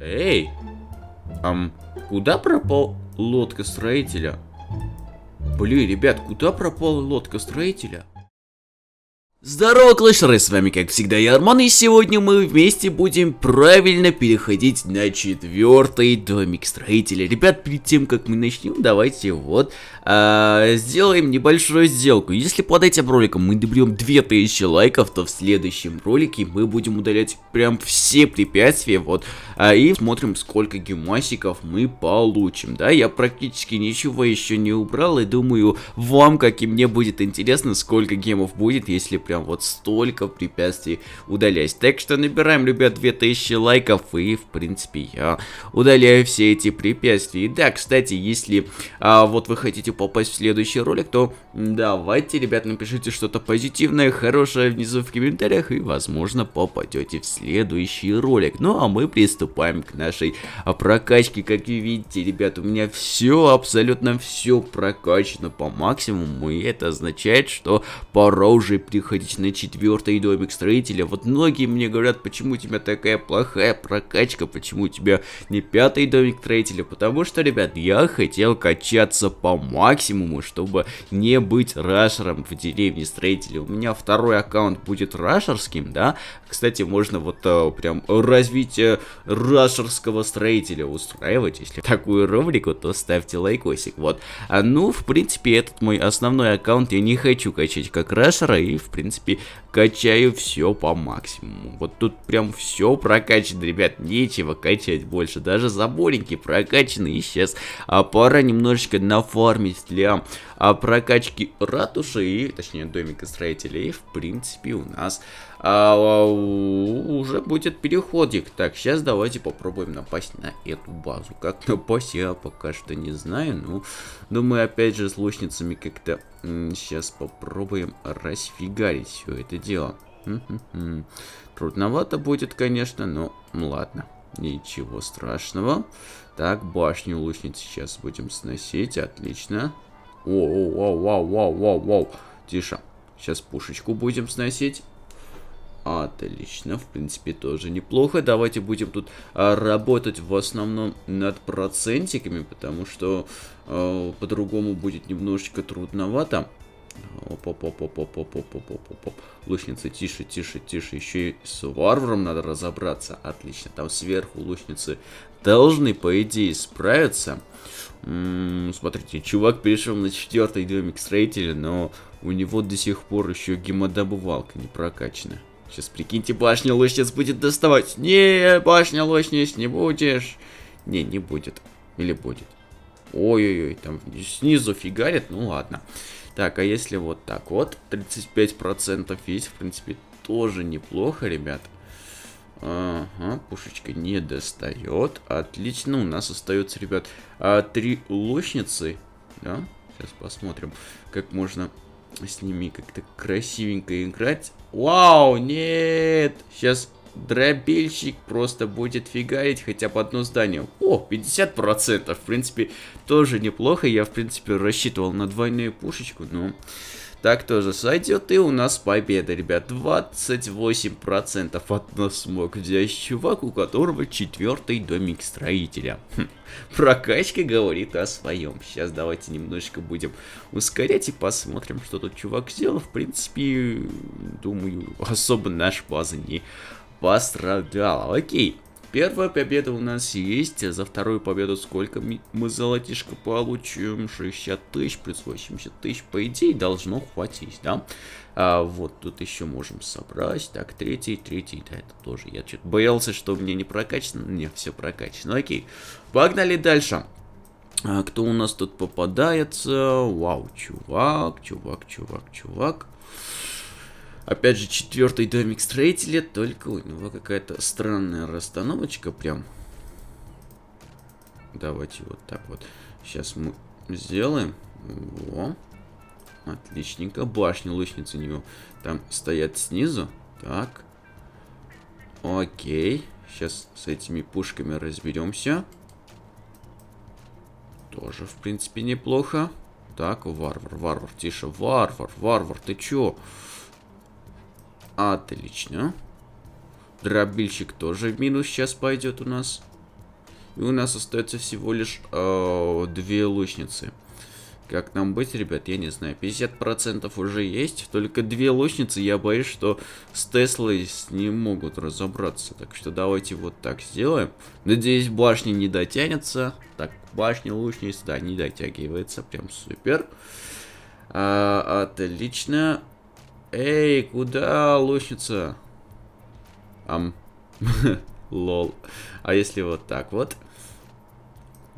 Эй! Ам, куда пропал лодка строителя? Блин, ребят, куда пропала лодка строителя? Здорово, клэшеры, с вами как всегда я Арман, и сегодня мы вместе будем правильно переходить на четвертый домик строителя. Ребят, перед тем, как мы начнем, давайте вот а, сделаем небольшую сделку. Если под этим роликом мы доберем 2000 лайков, то в следующем ролике мы будем удалять прям все препятствия, вот, а, и смотрим, сколько гемасиков мы получим, да, я практически ничего еще не убрал, и думаю, вам, как и мне, будет интересно, сколько гемов будет, если прям вот столько препятствий удаляюсь, Так что набираем, ребят, 2000 лайков и, в принципе, я удаляю все эти препятствия. И да, кстати, если а, вот вы хотите попасть в следующий ролик, то давайте, ребят, напишите что-то позитивное, хорошее внизу в комментариях и, возможно, попадете в следующий ролик. Ну, а мы приступаем к нашей прокачке. Как вы видите, ребят, у меня все, абсолютно все прокачано по максимуму, и это означает, что пора уже приходить выходить четвертый домик строителя. Вот многие мне говорят, почему у тебя такая плохая прокачка, почему у тебя не пятый домик строителя. Потому что, ребят, я хотел качаться по максимуму, чтобы не быть рашером в деревне строителя. У меня второй аккаунт будет рашерским, да? Кстати, можно вот а, прям развитие рашерского строителя устраивать. Если такую рубрику, то ставьте лайкосик. Вот. А ну, в принципе, этот мой основной аккаунт я не хочу качать как рашера и, в принципе, принципе, качаю все по максимуму. Вот тут прям все прокачано, ребят, нечего качать больше. Даже заборики прокачаны и сейчас. А пора немножечко нафармить для а, прокачки ратуши и, точнее, домика строителей. И, в принципе, у нас а, уже будет переходик. Так, сейчас давайте попробуем напасть на эту базу. Как напасть, я пока что не знаю. Ну, думаю, опять же, с лучницами как-то сейчас попробуем расфигарить все это дело. М -м -м. Трудновато будет, конечно, но ладно. Ничего страшного. Так, башню лучниц сейчас будем сносить. Отлично. Воу, воу, воу, воу, воу, воу. Тише. Сейчас пушечку будем сносить. Отлично, в принципе, тоже неплохо. Давайте будем тут а, работать в основном над процентиками, потому что э, по-другому будет немножечко трудновато. Оп, оп, оп, оп, оп, оп, оп, оп, оп, оп. Лучница, тише, тише, тише. Еще и с варваром надо разобраться. Отлично. Там сверху лучницы должны, по идее, справиться. М м-м, -м, смотрите, чувак перешел на четвертый домик строителя, но у него до сих пор еще гемодобывалка не прокачана. Сейчас прикиньте, башня лось будет доставать. Не, башня лось не будешь. Не, не будет. Или будет. Ой-ой-ой, там снизу фигарит, ну ладно. Так, а если вот так вот, 35% есть, в принципе, тоже неплохо, ребят. Ага, пушечка не достает. Отлично, у нас остается, ребят, а, три лучницы. Да, сейчас посмотрим, как можно с ними как-то красивенько играть. Вау, нет! Сейчас дробильщик просто будет фигарить хотя бы одно здание. О, 50%, в принципе, тоже неплохо. Я, в принципе, рассчитывал на двойную пушечку, но... Так тоже сойдет, и у нас победа, ребят. 28% от нас смог взять чувак, у которого четвертый домик строителя. Хм. Прокачка говорит о своем. Сейчас давайте немножечко будем ускорять и посмотрим, что тут чувак сделал. В принципе, думаю, особо наш база не пострадала. Окей. Первая победа у нас есть. А за вторую победу сколько мы золотишко получим? 60 тысяч плюс 80 тысяч. По идее, должно хватить, да? А вот тут еще можем собрать. Так, третий, третий, да, это тоже. Я что-то боялся, что мне не прокачано. Не, все прокачано. Окей. Погнали дальше. А, кто у нас тут попадается? Вау, чувак, чувак, чувак, чувак. Опять же, четвертый домик строителя, только у него какая-то странная расстановочка прям. Давайте вот так вот. Сейчас мы сделаем. Во. Отличненько. Башня лучницы у него там стоят снизу. Так. Окей. Сейчас с этими пушками разберемся. Тоже, в принципе, неплохо. Так, варвар, варвар, тише. Варвар, варвар, ты чё? Отлично. Дробильщик тоже в минус сейчас пойдет у нас. И у нас остается всего лишь э, две лучницы. Как нам быть, ребят, я не знаю. 50% уже есть, только две лучницы. Я боюсь, что с Теслой не могут разобраться. Так что давайте вот так сделаем. Надеюсь, башня не дотянется. Так, башня лучниц, да, не дотягивается. Прям супер. А, отлично. Эй, куда лучница? Ам. Лол. А если вот так вот?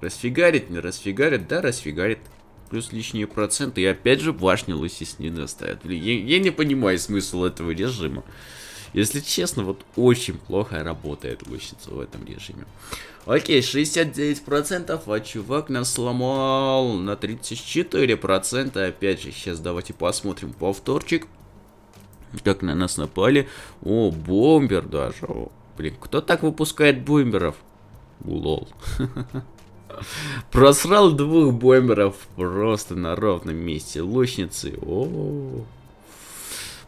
Расфигарит, не расфигарит? Да, расфигарит. Плюс лишние проценты. И опять же башня Лосиснин оставят. Блин, я, я не понимаю смысл этого режима. Если честно, вот очень плохо работает лучница в этом режиме. Окей, 69%, а чувак нас сломал на 34%. Опять же, сейчас давайте посмотрим повторчик как на нас напали. О, бомбер даже. О, блин, кто так выпускает бомберов? Лол. Просрал двух бомберов просто на ровном месте. Лучницы. О, -о.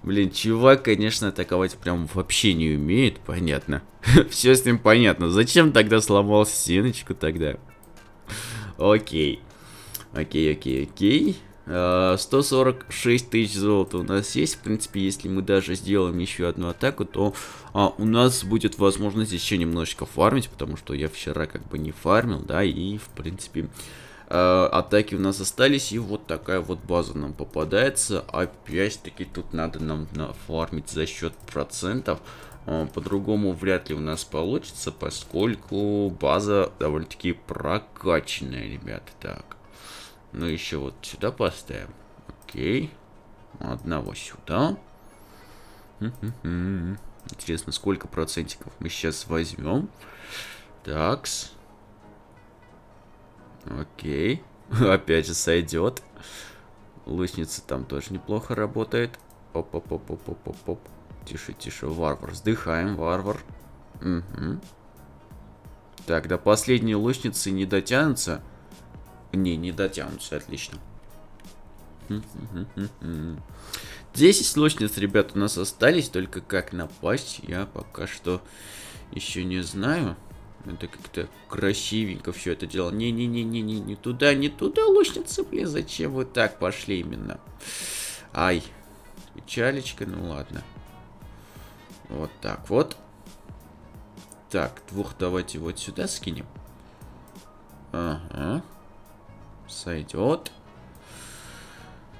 Блин, чувак, конечно, атаковать прям вообще не умеет, понятно. Все с ним понятно. Зачем тогда сломал стеночку тогда? Окей. Окей, окей, окей. 146 э, тысяч золота у нас есть. В принципе, если мы даже сделаем еще одну атаку, то а, у нас будет возможность еще немножечко фармить, потому что я вчера как бы не фармил, да, и в принципе... А, атаки у нас остались, и вот такая вот база нам попадается. Опять-таки тут надо нам фармить за счет процентов. Э, по-другому вряд ли у нас получится, поскольку база довольно-таки прокачанная, ребята. Так, ну, еще вот сюда поставим. Окей. Одного сюда. Интересно, сколько процентиков мы сейчас возьмем. Такс. Окей. Опять же сойдет. Лучница там тоже неплохо работает. Оп-оп-оп-оп-оп-оп. Тише, тише. Варвар. Вздыхаем, варвар. Угу. Так, до последней лучницы не дотянутся. Не, не дотянутся, отлично. 10 хм, хм, хм, сложниц, ребят, у нас остались, только как напасть, я пока что еще не знаю. Это как-то красивенько все это дело. Не-не-не-не-не, не туда, не туда, лучницы, блин, зачем вы так пошли именно? Ай, печалечка, ну ладно. Вот так вот. Так, двух давайте вот сюда скинем. Ага. Сойдет.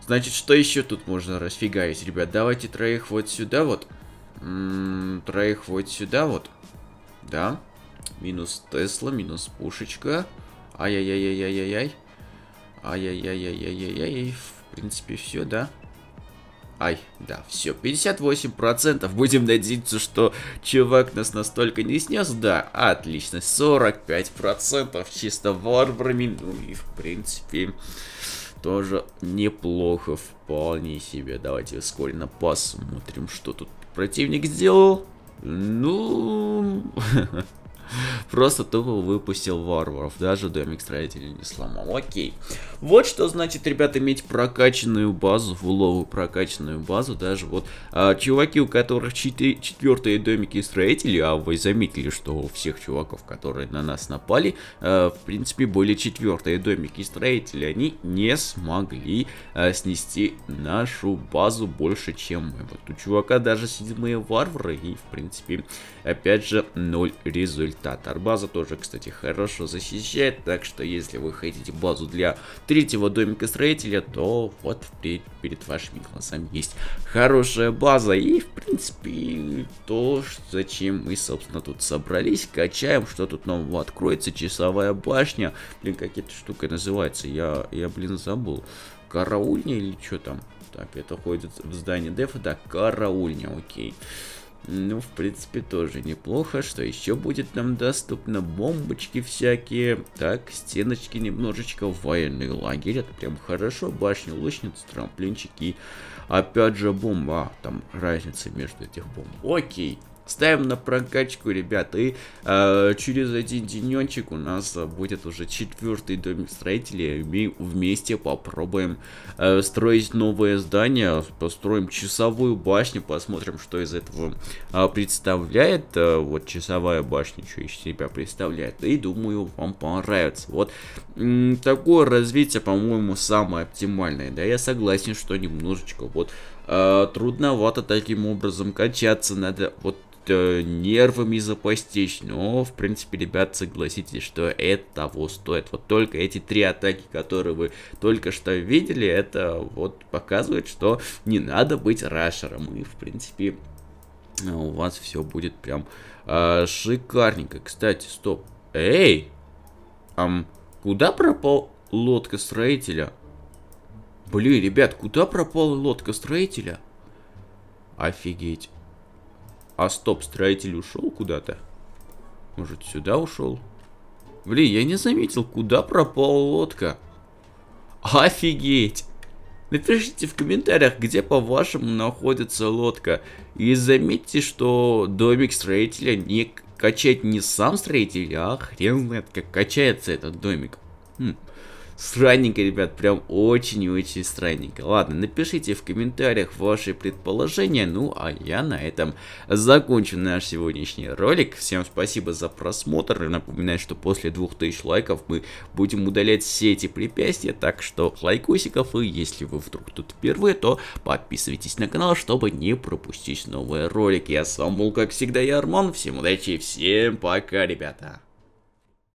Значит, что еще тут можно расфигарить, ребят? Давайте троих вот сюда вот. М м-м, -м, троих вот сюда вот. Да. Минус Тесла, минус пушечка. Ай-яй-яй-яй-яй-яй. Ай-яй-яй-яй-яй-яй. В принципе, все, да. Ай, да, все, 58%. Будем надеяться, что чувак нас настолько не снес. Да, отлично, 45% чисто варварами. Ну и, в принципе, тоже неплохо, вполне себе. Давайте ускоренно посмотрим, что тут противник сделал. Ну... Просто тупо выпустил варваров, даже домик строителей не сломал. Окей. Вот что значит, ребят, иметь прокачанную базу, вуловую улову прокачанную базу, даже вот а, чуваки, у которых четы четвертые домики строители, а вы заметили, что у всех чуваков, которые на нас напали, а, в принципе, были четвертые домики строители, они не смогли а, снести нашу базу больше, чем мы. Вот у чувака даже седьмые варвары и, в принципе, опять же, ноль результата база тоже, кстати, хорошо защищает, так что если вы хотите базу для третьего домика строителя, то вот перед, перед вашими глазами есть хорошая база и, в принципе, то, зачем мы, собственно, тут собрались, качаем, что тут нового откроется, часовая башня, блин, как эта штука называется, я, я блин, забыл, караульня или что там? Так, это ходит в здание дефа, да, караульня, окей. Ну, в принципе, тоже неплохо. Что еще будет нам доступно? Бомбочки всякие. Так, стеночки немножечко. Военный лагерь. Это прям хорошо. Башня, лучница, трамплинчики. Опять же, бомба. А, там разница между этих бомб. Окей. Ставим на прокачку, ребята, и э, через один денечек у нас будет уже четвертый домик строителей. Мы вместе попробуем э, строить новое здание, построим часовую башню, посмотрим, что из этого э, представляет. Э, вот часовая башня, что из себя представляет. И думаю, вам понравится. Вот э, такое развитие, по-моему, самое оптимальное. Да, я согласен, что немножечко вот э, трудновато таким образом качаться. Надо вот э, нервами запастись, но, в принципе, ребят, согласитесь, что это того стоит. Вот только эти три атаки, которые вы только что видели, это вот показывает, что не надо быть рашером, и, в принципе, у вас все будет прям э, шикарненько. Кстати, стоп. Эй! Ам, куда пропал лодка строителя? Блин, ребят, куда пропала лодка строителя? Офигеть. А стоп, строитель ушел куда-то? Может, сюда ушел? Блин, я не заметил, куда пропала лодка. Офигеть! Напишите в комментариях, где по-вашему находится лодка. И заметьте, что домик строителя не качает не сам строитель, а хрен знает, как качается этот домик. Хм. Странненько, ребят, прям очень и очень странненько. Ладно, напишите в комментариях ваши предположения, ну а я на этом закончу наш сегодняшний ролик. Всем спасибо за просмотр, напоминаю, что после 2000 лайков мы будем удалять все эти препятствия, так что лайкосиков, и если вы вдруг тут впервые, то подписывайтесь на канал, чтобы не пропустить новые ролики. Я с вами был, как всегда, я Арман, всем удачи и всем пока, ребята.